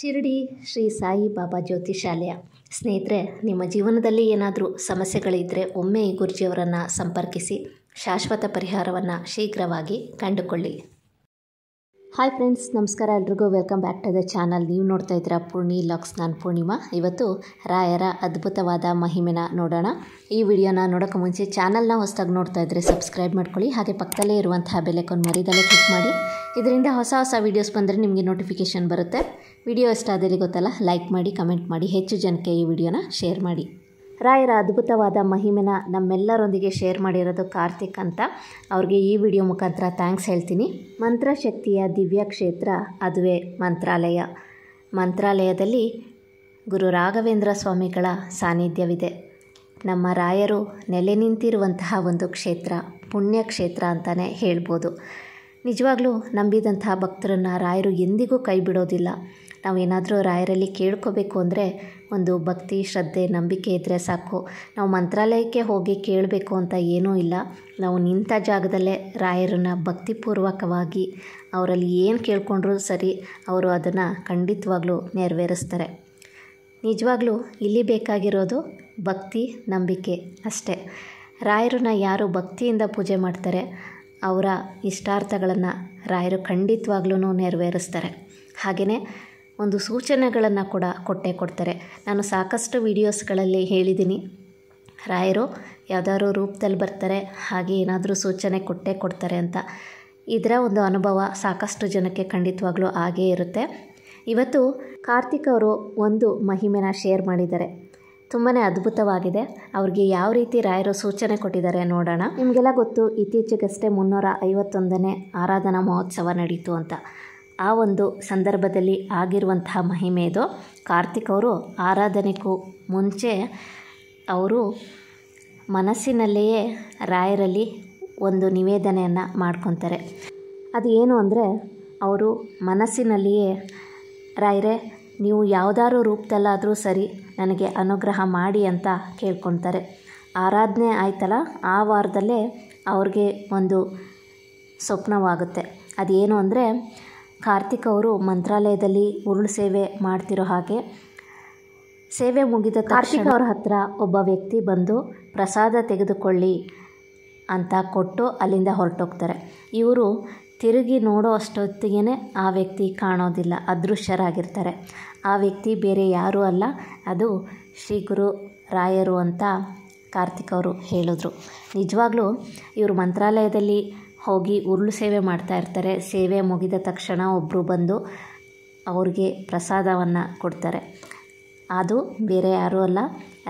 ಶಿರಡಿ ಶ್ರೀ ಸಾಯಿ ಬಾಬಾ ಜ್ಯೋತಿಷಾಲಯ ಸ್ನೇಹಿತರೆ ನಿಮ್ಮ ಜೀವನದಲ್ಲಿ ಏನಾದರೂ ಸಮಸ್ಯೆಗಳಿದ್ದರೆ ಒಮ್ಮೆ ಈ ಗುರುಜಿಯವರನ್ನು ಸಂಪರ್ಕಿಸಿ ಶಾಶ್ವತ ಪರಿಹಾರವನ್ನು ಶೀಘ್ರವಾಗಿ ಕಂಡುಕೊಳ್ಳಿ ಹಾಯ್ ಫ್ರೆಂಡ್ಸ್ ನಮಸ್ಕಾರ ಎಲ್ರಿಗೂ welcome back to the channel ನೀವು ನೋಡ್ತಾ ಇದ್ದೀರಾ ಪೂರ್ಣಿ ಲಾಕ್ಸ್ ನಾನು ಪೂರ್ಣಿಮಾ ಇವತ್ತು ರಾಯರ ಅದ್ಭುತವಾದ ಮಹಿಮೆನ ನೋಡೋಣ ಈ ವಿಡಿಯೋನ ನೋಡೋಕೆ ಮುಂಚೆ ಚಾನಲ್ನ ಹೊಸದಾಗಿ ನೋಡ್ತಾ ಇದ್ದರೆ ಸಬ್ಸ್ಕ್ರೈಬ್ ಮಾಡ್ಕೊಳ್ಳಿ ಹಾಗೆ ಪಕ್ಕದಲ್ಲೇ ಇರುವಂತಹ ಬೆಲೆಕೊಂಡು ಮರಿದಲ್ಲೇ ಕ್ಲಿಕ್ ಮಾಡಿ ಇದರಿಂದ ಹೊಸ ಹೊಸ ವೀಡಿಯೋಸ್ ಬಂದರೆ ನಿಮಗೆ ನೋಟಿಫಿಕೇಷನ್ ಬರುತ್ತೆ ವಿಡಿಯೋ ಇಷ್ಟ ಗೊತ್ತಲ್ಲ ಲೈಕ್ ಮಾಡಿ ಕಮೆಂಟ್ ಮಾಡಿ ಹೆಚ್ಚು ಜನಕ್ಕೆ ಈ ವಿಡಿಯೋನ ಶೇರ್ ಮಾಡಿ ರಾಯರ ಅದ್ಭುತವಾದ ಮಹಿಮೆನ ನಮ್ಮೆಲ್ಲರೊಂದಿಗೆ ಶೇರ್ ಮಾಡಿರೋದು ಕಾರ್ತಿಕ್ ಅಂತ ಅವ್ರಿಗೆ ಈ ವಿಡಿಯೋ ಮುಖಾಂತರ ಥ್ಯಾಂಕ್ಸ್ ಹೇಳ್ತೀನಿ ಮಂತ್ರಶಕ್ತಿಯ ದಿವ್ಯ ಕ್ಷೇತ್ರ ಅದುವೇ ಮಂತ್ರಾಲಯ ಮಂತ್ರಾಲಯದಲ್ಲಿ ಗುರು ರಾಘವೇಂದ್ರ ಸ್ವಾಮಿಗಳ ಸಾನ್ನಿಧ್ಯವಿದೆ ನಮ್ಮ ರಾಯರು ನೆಲೆ ನಿಂತಿರುವಂತಹ ಒಂದು ಕ್ಷೇತ್ರ ಪುಣ್ಯ ಕ್ಷೇತ್ರ ಅಂತಲೇ ಹೇಳ್ಬೋದು ನಿಜವಾಗ್ಲೂ ನಂಬಿದಂತಹ ಭಕ್ತರನ್ನು ರಾಯರು ಎಂದಿಗೂ ಕೈ ಬಿಡೋದಿಲ್ಲ ನಾವೇನಾದರೂ ರಾಯರಲ್ಲಿ ಕೇಳ್ಕೋಬೇಕು ಅಂದರೆ ಒಂದು ಭಕ್ತಿ ಶ್ರದ್ಧೆ ನಂಬಿಕೆ ಇದ್ದರೆ ಸಾಕು ನಾವು ಮಂತ್ರಾಲಯಕ್ಕೆ ಹೋಗಿ ಕೇಳಬೇಕು ಅಂತ ಏನೂ ಇಲ್ಲ ನಾವು ನಿಂತ ಜಾಗದಲ್ಲೇ ರಾಯರನ್ನ ಭಕ್ತಿಪೂರ್ವಕವಾಗಿ ಅವರಲ್ಲಿ ಏನು ಕೇಳ್ಕೊಂಡ್ರೂ ಸರಿ ಅವರು ಅದನ್ನು ಖಂಡಿತವಾಗ್ಲೂ ನೆರವೇರಿಸ್ತಾರೆ ನಿಜವಾಗ್ಲೂ ಇಲ್ಲಿ ಬೇಕಾಗಿರೋದು ಭಕ್ತಿ ನಂಬಿಕೆ ಅಷ್ಟೇ ರಾಯರನ್ನ ಯಾರು ಭಕ್ತಿಯಿಂದ ಪೂಜೆ ಮಾಡ್ತಾರೆ ಅವರ ಇಷ್ಟಾರ್ಥಗಳನ್ನು ರಾಯರು ಖಂಡಿತವಾಗ್ಲೂ ನೆರವೇರಿಸ್ತಾರೆ ಹಾಗೆಯೇ ಒಂದು ಸೂಚನೆಗಳನ್ನು ಕೂಡ ಕೊಟ್ಟೇ ಕೊಡ್ತಾರೆ ನಾನು ಸಾಕಷ್ಟು ವೀಡಿಯೋಸ್ಗಳಲ್ಲಿ ಹೇಳಿದ್ದೀನಿ ರಾಯರು ಯಾವುದಾದ್ರು ರೂಪದಲ್ಲಿ ಬರ್ತಾರೆ ಹಾಗೆ ಏನಾದರೂ ಸೂಚನೆ ಕೊಟ್ಟೇ ಕೊಡ್ತಾರೆ ಅಂತ ಇದರ ಒಂದು ಅನುಭವ ಸಾಕಷ್ಟು ಜನಕ್ಕೆ ಖಂಡಿತವಾಗ್ಲೂ ಹಾಗೇ ಇರುತ್ತೆ ಇವತ್ತು ಕಾರ್ತಿಕ್ ಅವರು ಒಂದು ಮಹಿಮೆನ ಶೇರ್ ಮಾಡಿದ್ದಾರೆ ತುಂಬಾ ಅದ್ಭುತವಾಗಿದೆ ಅವ್ರಿಗೆ ಯಾವ ರೀತಿ ರಾಯರು ಸೂಚನೆ ಕೊಟ್ಟಿದ್ದಾರೆ ನೋಡೋಣ ನಿಮಗೆಲ್ಲ ಗೊತ್ತು ಇತ್ತೀಚೆಗಷ್ಟೇ ಮುನ್ನೂರ ಐವತ್ತೊಂದನೇ ಆರಾಧನಾ ಮಹೋತ್ಸವ ನಡೀತು ಅಂತ ಆ ಒಂದು ಸಂದರ್ಭದಲ್ಲಿ ಆಗಿರುವಂತಹ ಮಹಿಮೆ ಇದು ಕಾರ್ತಿಕ್ ಅವರು ಆರಾಧನೆಗೂ ಮುಂಚೆ ಅವರು ಮನಸ್ಸಿನಲ್ಲಿಯೇ ರಾಯರಲ್ಲಿ ಒಂದು ನಿವೇದನೆಯನ್ನು ಮಾಡ್ಕೊತಾರೆ ಅದು ಏನು ಅಂದರೆ ಅವರು ಮನಸ್ಸಿನಲ್ಲಿಯೇ ರಾಯರೇ ನೀವು ಯಾವುದಾದ್ರೂ ರೂಪದಲ್ಲಾದರೂ ಸರಿ ನನಗೆ ಅನುಗ್ರಹ ಮಾಡಿ ಅಂತ ಕೇಳ್ಕೊತಾರೆ ಆರಾಧನೆ ಆಯ್ತಲ್ಲ ಆ ವಾರದಲ್ಲೇ ಅವ್ರಿಗೆ ಒಂದು ಸ್ವಪ್ನವಾಗುತ್ತೆ ಅದೇನು ಅಂದರೆ ಕಾರ್ತಿಕ್ ಅವರು ಮಂತ್ರಾಲಯದಲ್ಲಿ ಉರುಳು ಸೇವೆ ಮಾಡ್ತಿರೋ ಹಾಗೆ ಸೇವೆ ಮುಗಿದ ಕಾರ್ತಿಕ್ ಅವ್ರ ಹತ್ರ ಒಬ್ಬ ವ್ಯಕ್ತಿ ಬಂದು ಪ್ರಸಾದ ತೆಗೆದುಕೊಳ್ಳಿ ಅಂತ ಕೊಟ್ಟು ಅಲ್ಲಿಂದ ಹೊರಟೋಗ್ತಾರೆ ಇವರು ತಿರುಗಿ ನೋಡೋ ಅಷ್ಟೊತ್ತಿಗೆ ಆ ವ್ಯಕ್ತಿ ಕಾಣೋದಿಲ್ಲ ಅದೃಶ್ಯರಾಗಿರ್ತಾರೆ ಆ ವ್ಯಕ್ತಿ ಬೇರೆ ಯಾರೂ ಅಲ್ಲ ಅದು ಶ್ರೀ ಗುರು ರಾಯರು ಅಂತ ಕಾರ್ತಿಕ್ ಅವರು ಹೇಳಿದ್ರು ನಿಜವಾಗ್ಲೂ ಇವರು ಮಂತ್ರಾಲಯದಲ್ಲಿ ಹೋಗಿ ಉರುಳು ಸೇವೆ ಮಾಡ್ತಾ ಇರ್ತಾರೆ ಸೇವೆ ಮುಗಿದ ತಕ್ಷಣ ಒಬ್ಬರು ಬಂದು ಅವ್ರಿಗೆ ಪ್ರಸಾದವನ್ನು ಕೊಡ್ತಾರೆ ಅದು ಬೇರೆ ಯಾರೂ ಅಲ್ಲ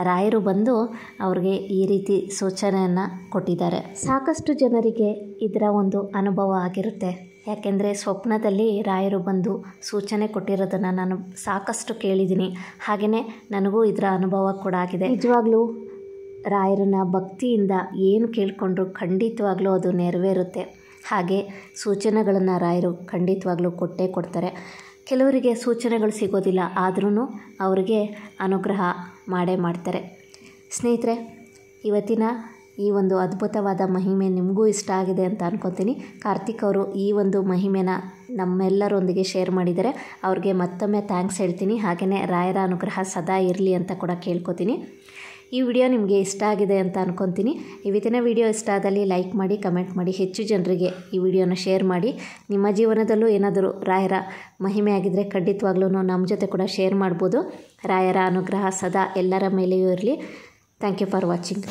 ರಾಯರು ಬಂದು ಅವ್ರಿಗೆ ಈ ರೀತಿ ಸೂಚನೆಯನ್ನು ಕೊಟ್ಟಿದ್ದಾರೆ ಸಾಕಷ್ಟು ಜನರಿಗೆ ಇದರ ಒಂದು ಅನುಭವ ಆಗಿರುತ್ತೆ ಯಾಕೆಂದರೆ ಸ್ವಪ್ನದಲ್ಲಿ ರಾಯರು ಬಂದು ಸೂಚನೆ ಕೊಟ್ಟಿರೋದನ್ನು ನಾನು ಸಾಕಷ್ಟು ಕೇಳಿದ್ದೀನಿ ಹಾಗೆಯೇ ನನಗೂ ಇದರ ಅನುಭವ ಕೂಡ ಆಗಿದೆ ನಿಜವಾಗ್ಲೂ ರಾಯರನ್ನ ಭಕ್ತಿಯಿಂದ ಏನು ಕೇಳಿಕೊಂಡ್ರು ಖಂಡಿತವಾಗ್ಲೂ ಅದು ನೆರವೇರುತ್ತೆ ಹಾಗೆ ಸೂಚನೆಗಳನ್ನು ರಾಯರು ಖಂಡಿತವಾಗ್ಲೂ ಕೊಟ್ಟೇ ಕೊಡ್ತಾರೆ ಕೆಲವರಿಗೆ ಸೂಚನೆಗಳು ಸಿಗೋದಿಲ್ಲ ಆದ್ರೂ ಅವರಿಗೆ ಅನುಗ್ರಹ ಮಾಡೇ ಮಾಡ್ತಾರೆ ಸ್ನೇಹಿತರೆ ಇವತ್ತಿನ ಈ ಒಂದು ಅದ್ಭುತವಾದ ಮಹಿಮೆ ನಿಮಗೂ ಇಷ್ಟ ಆಗಿದೆ ಅಂತ ಅನ್ಕೊತೀನಿ ಕಾರ್ತಿಕ್ ಅವರು ಈ ಒಂದು ಮಹಿಮೆನ ನಮ್ಮೆಲ್ಲರೊಂದಿಗೆ ಶೇರ್ ಮಾಡಿದರೆ ಅವ್ರಿಗೆ ಮತ್ತೊಮ್ಮೆ ಥ್ಯಾಂಕ್ಸ್ ಹೇಳ್ತೀನಿ ಹಾಗೆಯೇ ರಾಯರ ಅನುಗ್ರಹ ಸದಾ ಇರಲಿ ಅಂತ ಕೂಡ ಕೇಳ್ಕೊತೀನಿ ಈ ವಿಡಿಯೋ ನಿಮಗೆ ಇಷ್ಟ ಆಗಿದೆ ಅಂತ ಅನ್ಕೊತೀನಿ ಇವತ್ತಿನ ವಿಡಿಯೋ ಇಷ್ಟ ಆದಲ್ಲಿ ಲೈಕ್ ಮಾಡಿ ಕಮೆಂಟ್ ಮಾಡಿ ಹೆಚ್ಚು ಜನರಿಗೆ ಈ ವಿಡಿಯೋನ ಶೇರ್ ಮಾಡಿ ನಿಮ್ಮ ಜೀವನದಲ್ಲೂ ಏನಾದರೂ ರಾಯರ ಮಹಿಮೆ ಆಗಿದ್ದರೆ ಖಂಡಿತವಾಗ್ಲೂ ನಮ್ಮ ಜೊತೆ ಕೂಡ ಶೇರ್ ಮಾಡ್ಬೋದು ರಾಯರ ಅನುಗ್ರಹ ಸದಾ ಎಲ್ಲರ ಮೇಲೆಯೂ ಇರಲಿ ಥ್ಯಾಂಕ್ ಯು ಫಾರ್ ವಾಚಿಂಗ್